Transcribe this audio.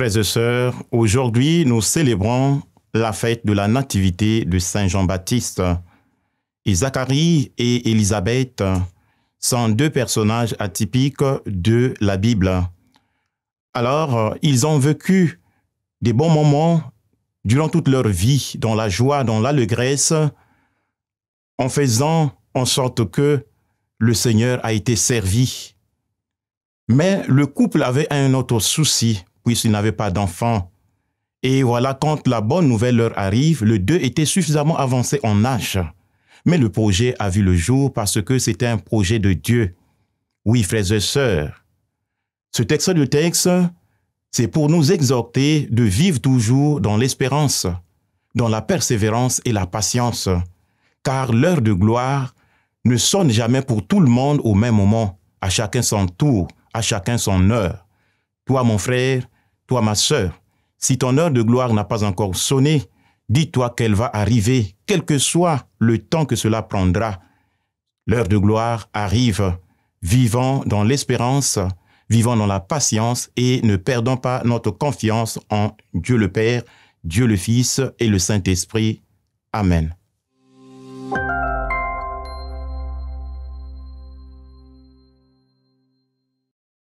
Frères et sœurs, aujourd'hui nous célébrons la fête de la Nativité de Saint Jean-Baptiste. Et Zacharie et Élisabeth sont deux personnages atypiques de la Bible. Alors, ils ont vécu des bons moments durant toute leur vie, dans la joie, dans l'allégresse, en faisant en sorte que le Seigneur a été servi. Mais le couple avait un autre souci puisqu'ils n'avaient pas d'enfants. Et voilà, quand la bonne nouvelle leur arrive, le 2 était suffisamment avancé en âge. Mais le projet a vu le jour parce que c'était un projet de Dieu. Oui, frères et sœurs, ce texte de texte, c'est pour nous exhorter de vivre toujours dans l'espérance, dans la persévérance et la patience, car l'heure de gloire ne sonne jamais pour tout le monde au même moment, à chacun son tour, à chacun son heure. Toi, mon frère, toi, ma sœur, si ton heure de gloire n'a pas encore sonné, dis-toi qu'elle va arriver, quel que soit le temps que cela prendra. L'heure de gloire arrive, vivant dans l'espérance, vivant dans la patience et ne perdons pas notre confiance en Dieu le Père, Dieu le Fils et le Saint-Esprit. Amen.